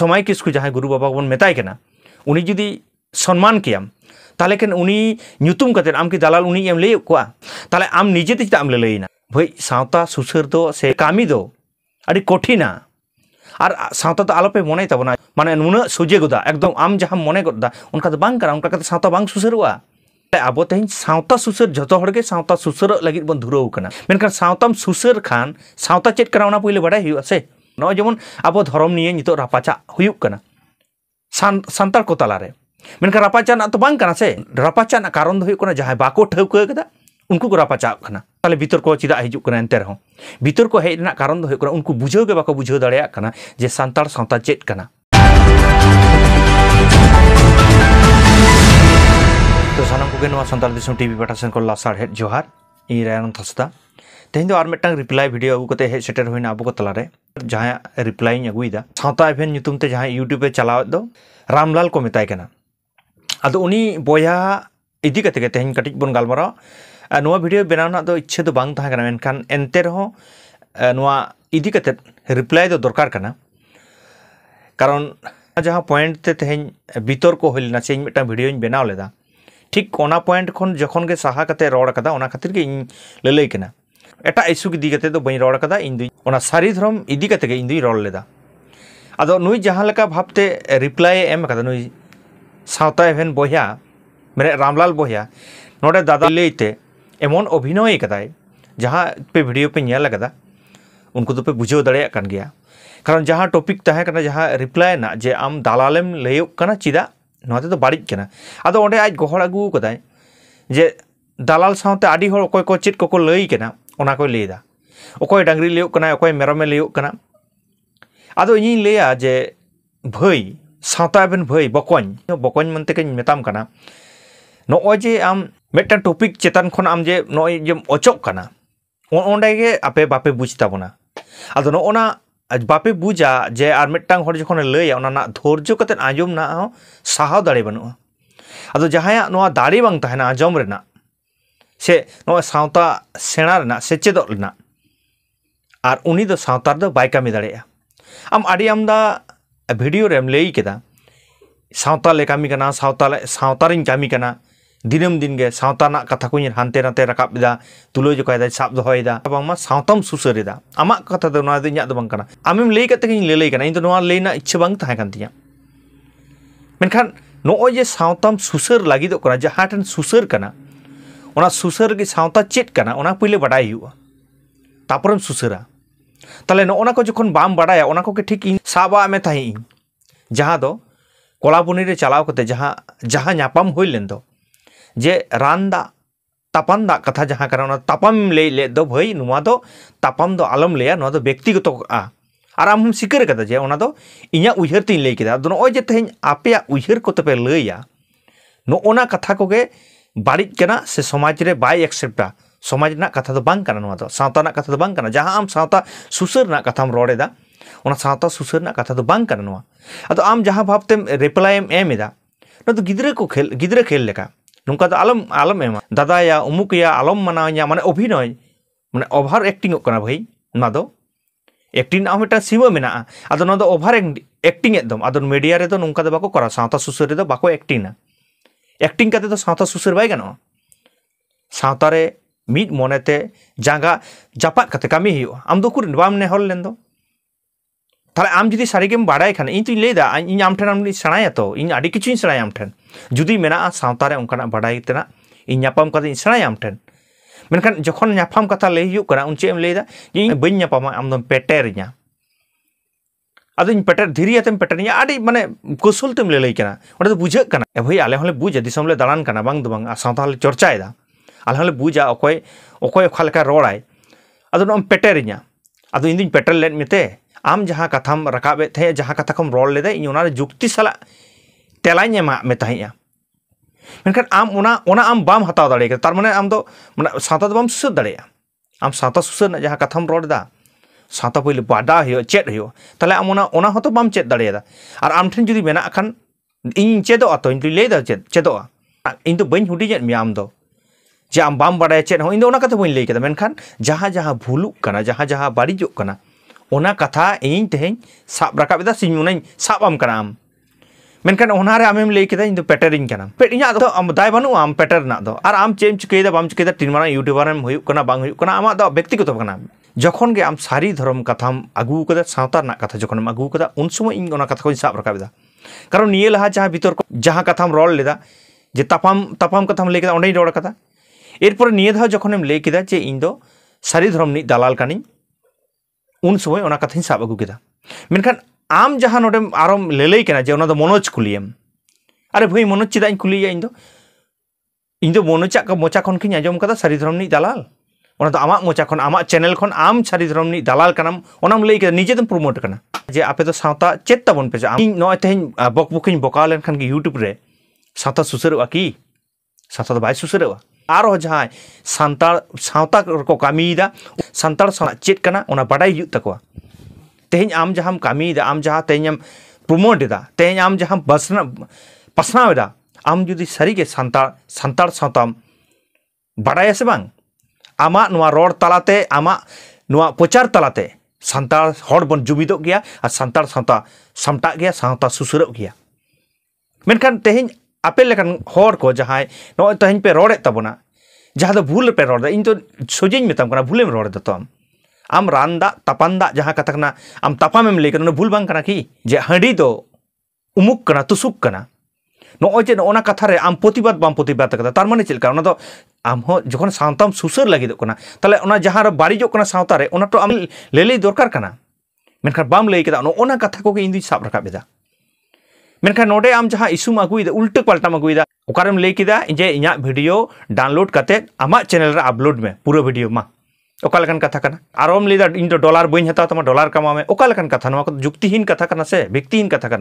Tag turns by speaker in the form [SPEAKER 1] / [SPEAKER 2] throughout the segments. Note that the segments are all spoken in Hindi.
[SPEAKER 1] સમય કિસકુ જાહે ગુરુબાપા બન મેતાય કેના ઉની જોદી સન્માન કિયા તાલે કેન ઉની ન્યુતુમ કત આમકી દલાલ ઉની એમ લેય કોઆ તાલે આમ નિજે તી આમ લે લેય ના ભઈ સાઉતા સુસર દો સે કામી દો અડી કોઠીના આર સાઉતા તો આલો પે મોને તાબોના માને નુના સુજે ગોદા એકદમ આમ જહા મોને ગોદા ઉનકાતે બાંગ કરા ઉનકાતે સાઉતા બાંગ સુસરવા આબોતે સાઉતા સુસર જતો હડકે સાઉતા સુસર લગી બોન ધુર ઓકના મેનકા સાઉતામ સુસર ખાન સાઉતા ચેત કરાઉના પઈલે બડા હીસે जेबन अब धर्म नहीं नित रपाचा सानतल को तलारे मन रपाचा तो बना से रपाचा कारण दोनों जहां बाको ठाकुरा उनको को रपाचा तेल भितर को चेदा हजार एनते रहे भितर को हेन कारण दोनों उनको बुझे बाको बुझे दिन जे सानतल सावता चेकना तो सामान को टीवी पाटा सेन को लासार हेड जोहार इन रयानंद हंसदा तेहे और मिट्टा रिप्लै भिडियो अगुकते हे सेटर होना अब तलारे जहाँ रिप्लैं अगुदा सावता एफेन जहाँ यूट्यूब चलावे रामलाल को मत अद बया इदीक तेहन कटिज बन गलमारा भिडियो बनाना तो इच्छा तो बना मेखान एनते इदीक रिप्लै दरकार कारण जहाँ पॉइंट तेहन वितर्क होना से भिडियो बनाव लेदा ठीक पॉइंट जखे सहा रहा खातिर लैलना एट इसुक इदी कते तो बई रोड़ इन दुई सारी धर्म इदी इन दुई रोड़ लेदा नु जहाँ जहां लका भाबते रिप्लाई एम कदा नुई सावता एभेन मेरे रामलाल बोया ना दादा लैते एम अभिनय कदाय जहाँ पे भिडियो पे नेल कदा उनको तो पे बुझे दड़े गया कारण जहाँ टॉपिक तहे कना रिप्लाई ना जे आम दालालेम लेयो चेदा ना तो बड़ी कना अदो ओंडे आज गोहड़ अगु कदाय जे दालाल सावते आडी को चित को को लैदाई डांगी लेना अखय मेरमे लेना अद लिया जे भई सातब भई बकन बकन मनतेम नजे आम मेट टपिक चितान खन आम जे नजेम अचोकना अंडे आपे बापे बुझताबना अद ना बापे बुजा जे और मिट्टन हर जो लैया धर्ज कत आजमना सहा दाड़े बनू अब जहाँ दाड़े बांगना आजमना ᱥᱮ ᱱᱚᱜᱼᱚᱭ ᱥᱟᱶᱛᱟ ᱥᱮᱬᱟ ᱨᱮᱱᱟᱜ ᱥᱮᱪᱮᱫᱚᱜ ᱨᱮᱱᱟᱜ ᱟᱨ ᱩᱱᱤ ᱫᱚ ᱥᱟᱶᱛᱟ ᱨᱮᱫᱚ ᱵᱟᱭ ᱠᱟᱹᱢᱤ ᱫᱟᱲᱮᱭᱟᱜᱼᱟ ᱟᱢ ᱟᱹᱰᱤ ᱟᱢᱫᱟ ᱵᱷᱤᱰᱤᱭᱳ ᱨᱮᱢ ᱞᱟᱹᱭ ᱠᱮᱫᱟ ᱥᱟᱶᱛᱟ ᱞᱮ ᱠᱟᱹᱢᱤ ᱠᱟᱱᱟ ᱥᱟᱶᱛᱟ ᱞᱮ ᱥᱟᱶᱛᱟ ᱨᱤᱧ ᱠᱟᱹᱢᱤ ᱠᱟᱱᱟ ᱫᱤᱱᱟᱹᱢ ᱫᱤᱱ ᱜᱮ ᱥᱟᱶᱛᱟ ᱨᱮᱱᱟᱜ ᱠᱟᱛᱷᱟ ᱠᱚᱧ ᱦᱟᱱᱛᱮ ᱱᱟᱛᱮ ᱨᱟᱠᱟᱵ ᱮᱫᱟ ᱛᱩᱞᱟᱹ ᱡᱚᱠᱷᱟᱭᱮᱫᱟ ᱥᱟᱵ ᱫᱚᱦᱚᱭᱮᱫᱟ ᱵᱟᱝᱢᱟ ᱥᱟᱶᱛᱟᱢ ᱥᱩᱥᱟᱹᱨᱮᱫᱟ ᱟᱢᱟᱜ ᱠᱟᱛᱷᱟ ᱫᱚ ᱱᱚᱣᱟ ᱫᱚ ᱤᱧᱟᱹᱜ ᱫᱚ ᱵᱟᱝ ᱠᱟᱱᱟ ᱟᱢᱮᱢ ᱞᱟᱹᱭ ᱠᱟᱛᱮ ᱜᱤᱧ ᱞᱟᱹᱞᱟᱹᱭ ᱠᱟᱱᱟ ᱤᱧ ᱫᱚ ᱱᱚᱣᱟ ᱞᱟᱹᱭ ᱨᱮᱱᱟᱜ ᱤᱪᱪᱷᱟᱹ ᱵᱟᱝ ᱛᱟᱦᱮᱸ ᱠᱟᱱ ᱛᱤᱧᱟᱹ ᱢᱮᱱᱠᱷᱟᱱ ᱱᱚᱜᱼᱚᱭ ᱡᱮ ᱥᱟᱶᱛᱟᱢ ᱥᱩᱥᱟᱹᱨ ᱞᱟᱹᱜᱤᱫᱚᱜ ᱠᱟᱱᱟ ᱡᱟᱦᱟᱸ ᱴᱷᱮᱱ ᱥᱩᱥᱟᱹᱨ ᱠᱟᱱᱟ सुसर की सावता चेकना पैले बाढ़ सुसरा तेल जो बाम बाढ़ा ठीक साबा तहे इन जहाँ कलाबुनी चलावे जहाँ नापाम होलन जे रान दा दा कथा जहाँ तापाम लैले दो भाई ना तापाम आलम लिया व्यक्तिगत तो, और आम सिकार कर जे इं उर तीन लैके नजे तेज आपे उ उहर को तेपे तो लैया नोना कथा को ᱵᱟᱹᱲᱤᱡ ᱠᱟᱱᱟ ᱥᱮ ᱥᱚᱢᱟᱡᱽ ᱨᱮ ᱵᱟᱭ ᱮᱠᱥᱮᱯᱴᱟ ᱥᱚᱢᱟᱡᱽ ᱨᱮᱱᱟᱜ ᱠᱟᱛᱷᱟ ᱫᱚ ᱵᱟᱝ ᱠᱟᱱᱟ ᱱᱚᱣᱟ ᱫᱚ ᱥᱟᱶᱛᱟ ᱨᱮᱱᱟᱜ ᱠᱟᱛᱷᱟ ᱫᱚ ᱵᱟᱝ ᱠᱟᱱᱟ ᱡᱟᱦᱟᱸ ᱟᱢ ᱥᱟᱶᱛᱟ ᱥᱩᱥᱟᱹᱨ ᱨᱮᱱᱟᱜ ᱠᱟᱛᱷᱟᱢ ᱨᱚᱲ ᱮᱫᱟ ᱚᱱᱟ ᱥᱟᱶᱛᱟ ᱥᱩᱥᱟᱹᱨ ᱨᱮᱱᱟᱜ ᱠᱟᱛᱷᱟ ᱫᱚ ᱵᱟᱝ ᱠᱟᱱᱟ ᱱᱚᱣᱟ ᱟᱫᱚ ᱟᱢ ᱡᱟᱦᱟᱸ ᱵᱷᱟᱵᱽᱛᱮᱢ ᱨᱮᱯᱞᱟᱭᱮᱢ ᱮᱢ ᱮᱫᱟ ᱱᱚᱣᱟ ᱫᱚ ᱜᱤᱫᱽᱨᱟᱹ ᱠᱚ ᱠᱷᱮᱞ ᱜᱤᱫᱽᱨᱟᱹ ᱠᱷᱮᱞ ᱞᱮᱠᱟ ᱱᱚᱝᱠᱟ ᱫᱚ ᱟᱞᱚᱢ ᱟᱞᱚᱢ ᱮᱢᱟ ᱫᱟᱫᱟᱭᱟ ᱩᱢᱩᱠᱮᱭᱟ ᱟᱞᱚᱢ ᱢᱟᱱᱟᱣᱤᱧᱟ ᱢᱟᱱᱮ ᱚᱵᱷᱤᱱᱚᱭ ᱢᱟᱱᱮ ᱚᱵᱷᱟᱨ ᱮᱠᱴᱤᱝᱚᱜ ᱠᱟᱱᱟ ᱵᱷᱟᱹᱭ ᱱᱚᱣᱟ ᱫᱚ ᱮᱠᱴᱤᱝ ᱨᱮᱱᱟᱜ ᱦᱚᱸ ᱢᱤᱫᱴᱟᱝ ᱥᱤᱢᱟᱹ ᱢᱮᱱᱟᱜᱼᱟ ᱟᱫᱚ ᱱᱚᱣᱟ ᱫᱚ ᱚᱵᱷᱟᱨ ᱮᱠᱴᱤᱝ ᱮᱫ ᱫᱚᱢ ᱟᱫᱚ ᱢᱤᱰᱤᱭᱟ ᱨᱮᱫᱚ ᱱᱚᱝᱠᱟ ᱫᱚ ᱵᱟᱠᱚ ᱠᱚᱨᱟᱣᱟ ᱥᱟᱶᱛᱟ ᱥᱩᱥᱟᱹᱨ ᱨᱮᱫᱚ ᱵᱟᱠᱚ ᱮᱠᱴᱤᱝᱟ एक्टिंग तो सांता सुसर बैगन सातारे मीट मनते जागा जपाद कमी आम दो कुरिन बाम नेहर लेन दो ताले आम जुदी सारीगेम बाड़ा खान इन तुम तो लैदा इन आमठन आम सड़ा तो इन अभी किचुन सड़ा आम ठेन जुदी मेरा सातारे उनका बाड़ा इनपाम सड़ा आम ठेन मेखान कथा लैक उनचे लैदा बीपाम पेटेरिया पेटर धीरी हतम पेटर मैंने कुसुलतेम लैलना बुझे भाई आलह बुझे दिसम दाड़ान सांतल चर्चा आलह बुझा अखोले रड़ा अब नम पेटेना अब इन दूँ पेटर लेन आम जहाँ कथाम रकाब थे जहाँ कथा को रोड़ लेदे इन जुक्ति साला तेलाखान आम उना, आम बाम हताव दार मैंने आम तो बम सुसर दाया आम सांता जहाँ कथाम रोड़ा साता पैले बाडा हो चेद हो तेना बम चेद दादा और आमठन जुदी मे खान इन चेद तो लैद चेद चेद इन तो बी हुटीजे मामो जे आम बम बाडा चेद हम इन कथा बी लैदा मेखान जहाँ जहाँ भूलुकना जहाँ जहाँ बड़ीजना ओना कथा इन तेह सब रकाबे सीना सब आम कर मेखानर आम लैदा इन पेटरिंग पेट इन तो दाय बनू आम पेटर दो आम चेम चिका बम चिका तीन मारा यूट्यूबारेम होना बहुत आम व्यक्तिगत तो जखे आम सारी धर्म कथा अगुक सातारे कथा जखे अगुक उन समय इन कथा को सब रखा कारण निये लहा जहाँ भितर जहाँ कथाम रल लेदा जे तापाम तापाम कथाम लैके अंड रड़ कथा एरपर निये दौ जखेम लैके जे इन सारी धर्म दलाल कानी उन समय कथा सब अगुकेदा मेखान आम जहाँ नोम आरम लेलैना जे मनोज कुलियम अरे भई मनोज चेदा कुलिया इन दो मनोज मोचा खन की आजम सारी धर्म दलाल तो मोचा खन आम चैनल खन आम छारी धर्म दलाल कम लैके निजे प्रमोट करना जे आपे तो तो चेत ताबन पे तेज बक बुक बका लेखान यूट्यूब सांता सुसर कि सांता तो बुसर और जहाँ सानता को कमी सानता चेकना बाडा हूँ तक तेज आम जहां कमी आम जहां तेज एम प्रमोटेदा आम जहाँ बसना पासनावेदा आम जुदी सारी के सानता सानता से बांग रड़ तलाते प्रचार तलाते सानबन जुमित सानता सता सामटा गया सता सुसर गया मेखान तेहे आपेल को जहाँ नगे तेहे पे रड़ेदना जहाँ भूल पे रड़ इन तो सोजे मेतम करना भूलेम रड़ तम आम रान दा तपान दा जहाँ कथा आम तपाम लैक भूल बा कि हाँ तो उमुक तुसुक नोजे ना कथा आम प्रतिबाद बामबाद तार मान चल आम जो सातम सुसर लगे जहाँ बारिजारे तो आम लेलई दरकार बम लैदा कथा को सब रखा मेखान नोडे आम जहाँ इसम आगुद उल्ट पाल्टाम आगुदा वारेम लैदा जे भिडियो डाउनलोड करते आम चैनल आपलोड में पूरा भिडियो मा ओकान कथा और लैदा इन तो डलार बी हत्या डलार कामा में ओकान कथा जुक्तिन कथा से भिक्तिन कथा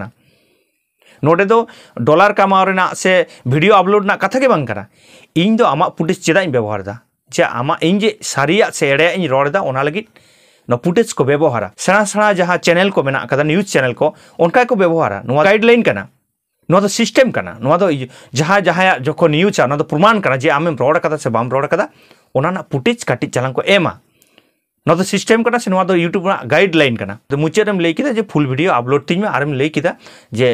[SPEAKER 1] नोटे तो डॉलर कमा से भिडियो आपलोड कथा के बाद इन दो आम फुटेज चेदा व्यवहार जे आम इनजे सारिया से एड़े रहा फुटेज को व्यवहार सेना सेना जहाँ चैनल को मेरा निूज चैनल को उनका को व्यवहार गाइडलैन का नो तो सिस्टम का नो जहाँ जहाँ जो निूजा तो प्रमाण कर जे आम रहा से बम रहा फुटेज कटी चलान को एमा नो तो सिस्टम का यूट्यूब गाइडलैन का मुचादम लैकेदा जे फुल भिडियो आपलोड तीन में आरम लैकेदा जे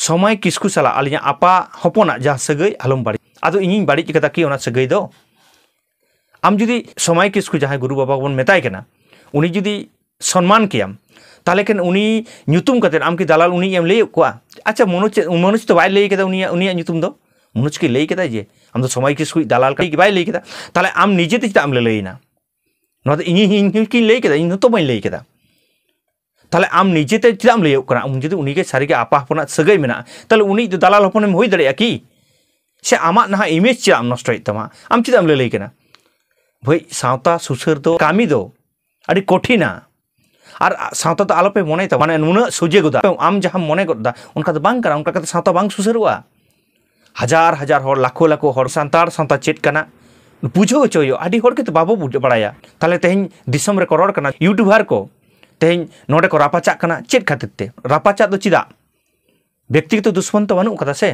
[SPEAKER 1] समय किसको चला अली आपा जहाँ सगै आलम बाड़ी अद इन बड़ी चेकता कि सगै दो आम जुदी समय किसको जहाँ गुरु बाबा बन मताय उन्नी जुदी सम्मान कियाम तेल खेनते आमकी दलाल उन्नी एम लैक अच्छा मनोज मनोज तो बै लैक मनोज के लैक जे आम समय किसको दलाल बै लैक आम निजे चितम लैना इन ही लैक इन तो बैंक लैकता तेल आम निजे चेम लैया उनी के सारी आपापना सगै मे तेल उन दलाल हपन हो कि से आम ना इमेज चेम नष्टा आम चेम लैलैक भाई सावता सुसर तो कामी दो अभी कठिन और सावता तो आलोपे मन मैं नुना सूजे गोदा आम जहां मन गा उनका तो बांग उनका सुसर हजार हजार हर लाखों लाखों हर सानतार सावता चेकना बुझे अच्छे बाबो बड़ा तेल तेहेम कर यूट्यूबार को तेज नोड़े को रापाचा कर चेक खातिर रापाचा तो चेदा व्यक्तिगत तो दुश्मन तो बनू का से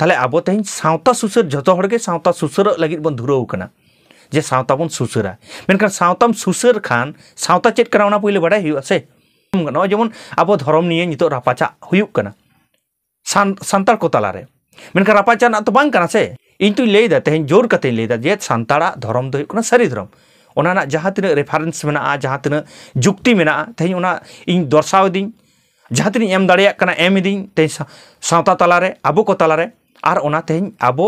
[SPEAKER 1] तेल अब तेज सावता सुसर जोड़े सावता सुसर लगी बन दूर जे सावता बन सुसरा मेखान सावता सुसर खान सावता चेक करा पैले बड़ा से जेबन अब धरम नहीं नित रापाचा होना सानतार को तो बना से इन जोर कत लैदा जे सानाड़ा धरम ओना जहाँ तक रेफारेंस मे जहाँ तक जुक्ति मे तेज दर्शादी जहाँ तीन एम दिन एम तेता तलारे अब को तलारे और तेज अब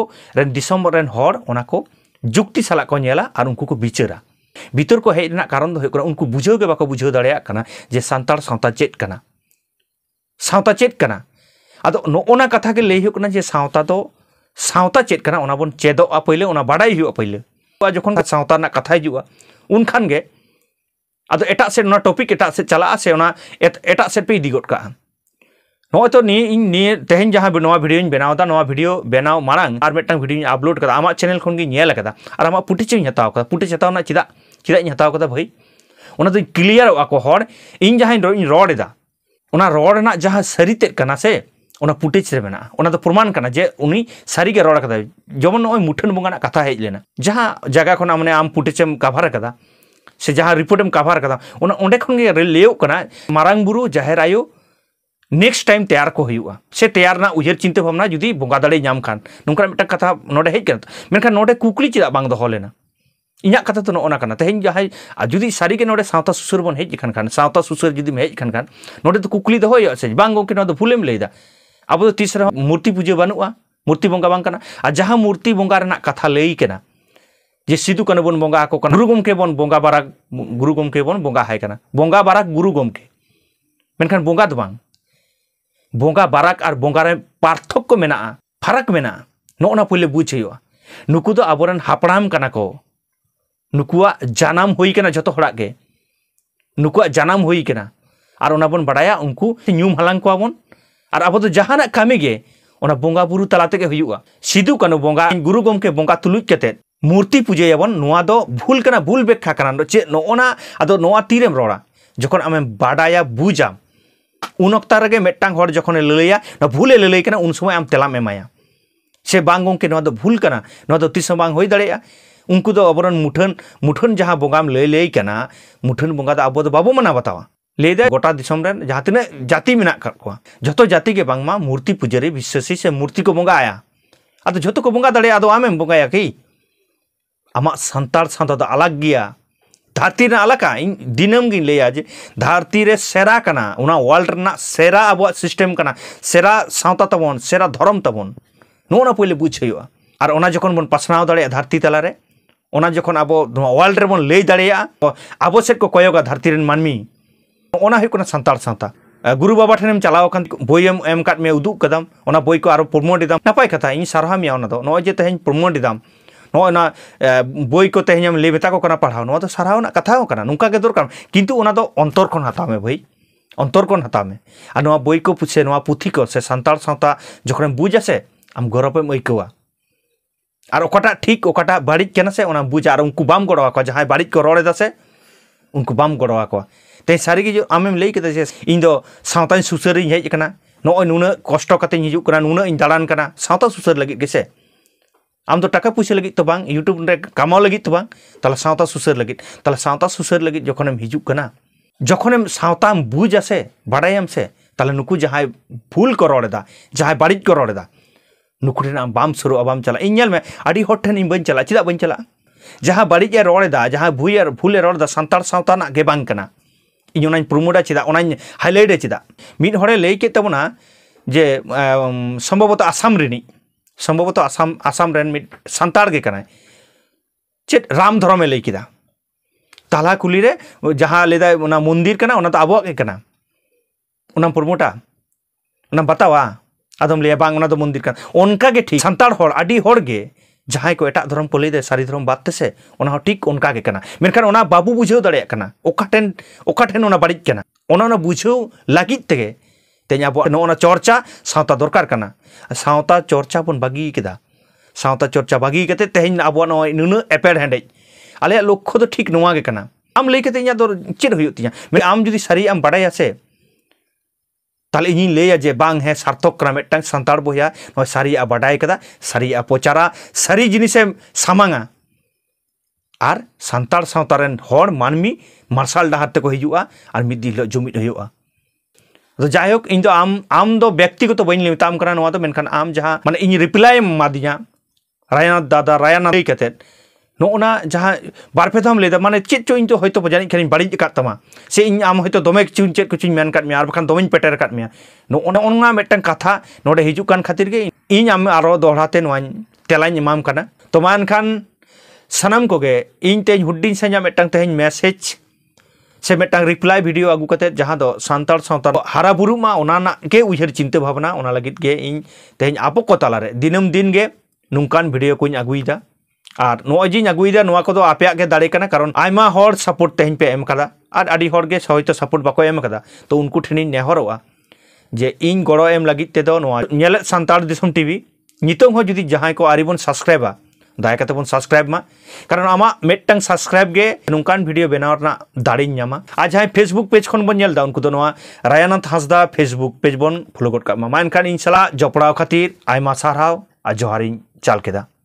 [SPEAKER 1] को जुक्ति साला को नेला और उनको को विचारा भितर को हेना कारण तो बुझे के बाको बुझे दाड़ा जे सानतार सौता चेत करना सौता चेत करना कथा के लैता तो सौता चेत करना बन चेदा पैले बाड़ा पैले ᱡᱚᱠᱷᱚᱱ ᱥᱟᱶᱛᱟ ᱨᱮᱱᱟᱜ ᱠᱟᱛᱷᱟ ᱦᱤᱡᱩᱜᱼᱟ ᱩᱱᱠᱷᱟᱱ ᱜᱮ ᱟᱫᱚ ᱮᱴᱟᱜ ᱥᱮᱫ ᱚᱱᱟ ᱴᱚᱯᱤᱠ ᱮᱴᱟᱜ ᱥᱮᱫ ᱪᱟᱞᱟᱜᱼᱟ ᱥᱮ ᱚᱱᱟ ᱮᱴᱟᱜ ᱥᱮᱫ ᱯᱮ ᱤᱫᱤ ᱜᱚᱫ ᱠᱟᱜᱼᱟ ᱱᱚᱜᱼᱚᱭ ᱛᱚ ᱱᱤᱭᱟᱹ ᱤᱧ ᱱᱤᱭᱟᱹ ᱛᱮᱦᱮᱧ ᱡᱟᱦᱟᱸ ᱱᱚᱣᱟ ᱵᱷᱤᱰᱤᱭᱳᱧ ᱵᱮᱱᱟᱣᱫᱟ ᱱᱚᱣᱟ ᱵᱷᱤᱰᱤᱭᱳ ᱵᱮᱱᱟᱣ ᱢᱟᱲᱟᱝ ᱟᱨ ᱢᱤᱫᱴᱟᱝ ᱵᱷᱤᱰᱤᱭᱳᱧ ᱟᱯᱞᱳᱰ ᱠᱟᱫᱟ ᱟᱢᱟᱜ ᱪᱮᱱᱮᱞ ᱠᱷᱚᱱ ᱜᱤᱧ ᱧᱮᱞ ᱠᱟᱫᱟ ᱟᱨ ᱟᱢᱟᱜ ᱯᱩᱴᱤᱪ ᱤᱧ ᱦᱟᱛᱟᱣ ᱠᱟᱫᱟ ᱯᱩᱴᱤᱪ ᱦᱟᱛᱟᱣ ᱨᱮᱱᱟᱜ ᱪᱮᱫᱟᱜ ᱪᱮᱫᱟᱜ ᱤᱧ ᱦᱟᱛᱟᱣ ᱠᱟᱫᱟ ᱵᱷᱟᱹᱭ ᱚᱱᱟ ᱫᱚᱧ ᱠᱞᱤᱭᱟᱨᱚᱜᱼᱟ ᱠᱚ ᱦᱚᱲ ᱤᱧ ᱡᱟᱦᱟᱸᱧ ᱨᱚᱲ ᱮᱫᱟ ᱚᱱᱟ ᱨᱚᱲ ᱨᱮᱱᱟᱜ ᱡᱟᱦᱟᱸ ᱥᱟᱹᱨᱤᱛᱮᱫ ᱠᱟᱱᱟ ᱥᱮ फुटेज से प्रमाण करना जे उन्नी सारी रोड कदा जमन नई मुठन बंगान कथा हेजलेना जहाँ जगह खा मैंने आम फुटेजम काभार कदा से जहाँ रिपोर्टम काभार कदा लेना मारंग बुरु जहर आयो नेक्स्ट टाइम तैयार को हुआ से तैयार उजेर चिंता भावना जुदी बंगा दाम नौकरा कथा ना हेज करना ना कुकली चेदा बा दहलेना इन कथा तो नोना तेहन जहाँ जुदी सारी नौता सुसर बन हेज खान खान सुसर जुदीम हेज खान खान ना तो कुकली दहो से बा गोके भूल लैदा अब तो तीस मूर्ति पूजा बनुआ मूर्ति बंगा बांग और जहाँ मूर्ति बंगा कथा लई जे सिदू कनु बन बंगा को गुरु गमके बन बंगा बारा गुरु गमके बन बंगा हाय केना बंगा बारा गुरु गमके मेनखान बंगा दो बांग बंगा बारा और बंगा पार्थक्य मेना फरक मेना नोना पहिले बुझ होया नुकु दो को नुक जनाम हुई केना जतो हड़ा के नुकुआ जनाम हुई और ओना बन बड़ाया उनको न्यूम हलांग को बन ᱟᱨ ᱟᱵᱚ ᱫᱚ ᱡᱟᱦᱟᱱᱟᱜ ᱠᱟᱹᱢᱤ ᱜᱮ ᱚᱱᱟ ᱵᱚᱸᱜᱟ ᱵᱩᱨᱩ ᱛᱟᱞᱟ ᱛᱮᱜᱮ ᱦᱩᱭᱩᱜᱼᱟ ᱥᱤᱫᱩ ᱠᱟᱹᱱᱩ ᱵᱚᱸᱜᱟ ᱜᱩᱨᱩ ᱜᱚᱢᱠᱮ ᱵᱚᱸᱜᱟ ᱛᱩᱞᱩᱡ ᱠᱟᱛᱮᱫ ᱢᱩᱨᱛᱤ ᱯᱩᱡᱟᱹᱭᱟᱵᱚᱱ ᱱᱚᱣᱟ ᱫᱚ ᱵᱷᱩᱞ ᱠᱟᱱᱟ ᱵᱷᱩᱞ ᱵᱮᱠᱷᱟ ᱠᱟᱱᱟ ᱪᱮᱫ ᱱᱚᱜᱼᱚᱱᱟ ᱟᱫᱚ ᱱᱚᱣᱟ ᱛᱤᱨᱮᱢ ᱨᱚᱲᱟ ᱡᱚᱠᱷᱚᱱ ᱟᱢᱮᱢ ᱵᱟᱰᱟᱭᱟ ᱵᱩᱡᱟᱢ ᱩᱱ ᱚᱠᱛᱟ ᱨᱮᱜᱮ ᱢᱤᱫᱴᱟᱝ ᱦᱚᱲ ᱡᱚᱠᱷᱚᱱᱮ ᱞᱟᱹᱞᱟᱹᱭᱟ ᱱᱚᱣᱟ ᱵᱷᱩᱞᱮ ᱞᱟᱹᱞᱟᱹᱭ ᱠᱟᱱᱟ ᱩᱱ ᱥᱚᱢᱚᱭ ᱟᱢ ᱛᱮᱞᱟᱢ ᱮᱢᱟᱭᱟ ᱥᱮ ᱵᱟᱝ ᱜᱚᱢᱠᱮ ᱱᱚᱣᱟ ᱫᱚ ᱵᱷᱩᱞ ᱠᱟᱱᱟ ᱱᱚᱣᱟ ᱫᱚ ᱛᱤᱥ ᱦᱚᱸ ᱵᱟᱝ ᱦᱩᱭ ᱫᱟᱲᱮᱭᱟᱜᱼᱟ ᱩᱱᱠᱩ ᱫᱚ ᱟᱵᱚᱨᱮᱱ ᱢᱩᱴᱷᱟᱹᱱ ᱢᱩᱴᱷᱟᱹᱱ ᱡᱟᱦᱟᱸ ᱵᱚᱸᱜᱟᱢ ᱞᱟᱹᱭ ᱞᱟᱹᱭ ᱠᱟᱱᱟ ᱢᱩᱴᱷᱟᱹᱱ ᱵᱚᱸᱜᱟ ᱫᱚ ᱟᱵᱚ ᱫᱚ ᱵᱟᱵᱚ ᱢᱟᱱᱟᱣ ᱵᱟᱛᱟᱣᱟ लेदा गोटा दिसम रे जहा तिने जाति मेना जो जतो जाति के बांगमा मूर्ति पुजारी विश्वसी से मूर्ति को बंगा आया आ तो को बंगा दड़े आ तो आमे बंगा या की अमा संतार सांत तो अलग गिया धरती ने अलग आ इन दिनम गिन ले आज धरती रे सेरा कना उना वर्ल्ड ना सेरा अब सिस्टम कना सेरा सांत तबोन सेरा धर्म तबोन नोना पहिले बुझियो और ओना जखन बन पसनाव दड़े धरती तला रे ओना जखन अब वर्ल्ड रे बन ले दड़े आ अब से को कयोगा धरती रे मानमी सानता गुरु बाबा ठेम चलावान बोम एम का उदूकदम बो को प्रमोट दाम नपाय कथा इन सारहा नजे तेज प्रमोट दाम नोना बो को तेज लेबेता को पढ़ा सारा कथा नौका दरकार कितना अंतर को हतावे बहि अंतर को हतावे और बो को से पुथी को से सानता जखे बुजा से आम गौरवे आईकवा और अकाटा ठीक अकाट बाड़ी कना से बुजा और उनको बाम गड़ो जहाँ बाड़ी को रड़ेदा से उनको बाम गड़ो ते सारी आम लैके सातन सुसर हजना नगो नुन कस्ट हजना नुन दाड़ान सावता सुसर लगे के से आम तो टाका पैसा लगे तो यूट्यूब कमाओ लगे तो बांगता सुसर लगे तवता सुसर लगे जखनेम हजना जखनेम सावता बुझ आसे बाड़ा से तेल नुकू जहाँ भूल को रड़ा जहाँ बड़ी को रहा नुकूटे बाम सुरु बम चला इनमे अभी बन चला चेदा बन चला जहाँ बाड़ी रड़ा जहाँ भूल भूल रड़ा सानतार सावता ᱤᱧ ᱚᱱᱟᱧ ᱯᱨᱚᱢᱳᱴᱟ ᱪᱮᱫᱟᱜ ᱚᱱᱟᱧ ᱦᱟᱭᱞᱟᱭᱤᱴᱟ ᱪᱮᱫᱟᱜ ᱢᱤᱫ ᱦᱚᱲᱮ ᱞᱟᱹᱭ ᱠᱮᱫ ᱛᱟᱵᱚᱱᱟ ᱡᱮ ᱥᱚᱢᱵᱷᱚᱵᱚᱛᱚ ᱟᱥᱟᱢ ᱨᱤᱱᱤᱡ ᱥᱚᱢᱵᱷᱚᱵᱚᱛᱚ ᱟᱥᱟᱢ ᱟᱥᱟᱢ ᱨᱮᱱ ᱢᱤᱫ ᱥᱟᱱᱛᱟᱲ ᱜᱮ ᱠᱟᱱᱟᱭ ᱪᱮᱫ ᱨᱟᱢ ᱫᱷᱚᱨᱚᱢᱮ ᱞᱟᱹᱭ ᱠᱮᱫᱟ ताला कुली रे जहाँ लेदा उना मंदिर कना उना तो आबो के कना उना प्रमोटा उना बतावा आदम ले बांग उना तो मंदिर कना उनका के ठीक संताड़ होड़ आडी होड़ के ᱡᱟᱦᱟᱸᱭ ᱠᱚ ᱮᱴᱟᱜ ᱫᱷᱚᱨᱚᱢ ᱠᱚ ᱞᱟᱹᱭᱫᱟ ᱥᱟᱹᱨᱤ ᱫᱷᱚᱨᱚᱢ ᱵᱟᱫ ᱛᱮᱥᱮ ᱚᱱᱟ ᱦᱚᱸ ᱴᱷᱤᱠ ᱚᱱᱠᱟ ᱜᱮ ᱠᱟᱱᱟ ᱢᱮᱱᱠᱷᱟᱱ ᱚᱱᱟ ᱵᱟᱵᱚ ᱵᱩᱡᱷᱟᱹᱣ ᱫᱟᱲᱮᱭᱟᱜ ᱠᱟᱱᱟ ᱚᱠᱟᱴᱷᱮᱱ ᱚᱠᱟᱴᱷᱮᱱ ᱚᱱᱟ ᱵᱟᱹᱲᱤᱡ ᱠᱟᱱᱟ ᱚᱱᱟ ᱚᱱᱟ ᱵᱩᱡᱷᱟᱹᱣ ᱞᱟᱹᱜᱤᱫ ᱛᱮᱜᱮ ᱛᱮᱧ ᱟᱵᱚᱣᱟᱜ ᱱᱚᱜᱼᱚ ᱪᱚᱨᱪᱟ ᱥᱟᱶᱛᱟ ᱫᱚᱨᱠᱟᱨ ᱠᱟᱱᱟ ᱥᱟᱶᱛᱟ ᱪᱚᱨᱪᱟ ᱵᱚᱱ ᱵᱟᱹᱜᱤ ᱠᱮᱫᱟ ᱥᱟᱶᱛᱟ ᱪᱚᱨᱪᱟ ᱵᱟᱹᱜᱤ ᱠᱟᱛᱮ ᱛᱮᱦᱮᱧ ᱟᱵᱚᱣᱟᱜ ᱱᱚᱜᱼᱚᱭ ᱱᱩᱱᱟᱹᱜ ᱮᱯᱮᱨ ᱦᱮᱸᱰᱮᱡ ᱟᱞᱮᱭᱟᱜ ᱞᱚᱠᱠᱷᱚ ᱫᱚ ᱴᱷᱤᱠ ᱱᱚᱣᱟ ᱜᱮ ᱠᱟᱱᱟ ᱟᱢ ᱞᱟᱹᱭ ᱠᱟᱛᱮ ᱤᱧᱟᱹᱜ ᱫᱚ ᱪᱮᱫ ᱦᱩᱭᱩᱜ ᱛᱤᱧᱟ ᱟᱢ ᱡᱩᱫᱤ ᱥᱟᱹᱨᱤᱭᱟᱜ ᱮᱢ ᱵᱟᱰᱟᱭᱟ ᱥᱮ तल इन लिया जे बांग है सार्थक का मिट्टा सानार बया सारी बाडाएं सारी प्रचारा सारी जिनसे सामांगा और सानार सातारे मानमी मार्शल डहर तक हजूँ और मिद हिल जुमित तो जैक इन आम आम व्यक्तिगत बीताम करना तो मैं तो, आम जहाँ मैं रिप्लैम मादी रायनाथ दादा रायनाथ नोना जहाँ बारपे दम लेदा माने चेत चो इन तो होय तो जानि खानि बाड़ी कात तमा से इन आम होय तो दमे चुन चेत कुछ मेन कात मे आर बखान दमे पेटेर कात मे नोना ओना मेटन कथा नोडे हिजु कान खातिर गे इन आम आरो दोहराते नोआ तेलाइन इमाम कना तो खान सनम को गे इन तेज हुड्डी सजा मेटन तेज मैसेज से मेटन रिप्लाई वीडियो अगु कते जहाँ दो सानतार सावता हरा बुरु मा ओना के उहर चिंता भावना ओना लगित गे इन तेज आपो को ताला दिनम दिन गे नुकान वीडियो कोइन अगुइदा और नोजी अगुदा पे दाड़े कारण सपोर्ट तेज पे एम कदा और सपोर्ट बाको एम कदा तो उनको ठेनी नेहरोआ जे इन गड़ो एम लगित तेदो नोआ सानताड़ दिसम टीवी नितों हो जुदी जहां को आरी बन सब्सक्राइबा दया बन सब्सक्राइब मा कारण आमा मेटंग सब्सक्राइब गे नुकान वीडियो बनाव ना दाड़ी नामा आज जहां फेसबुक पेज खन बन नेलदा उनको दो नोआ फेसबुक पेज बन फॉलो गट मा मानखान इन सला जपड़ा खातिर आयमा सारहाव चाल केदा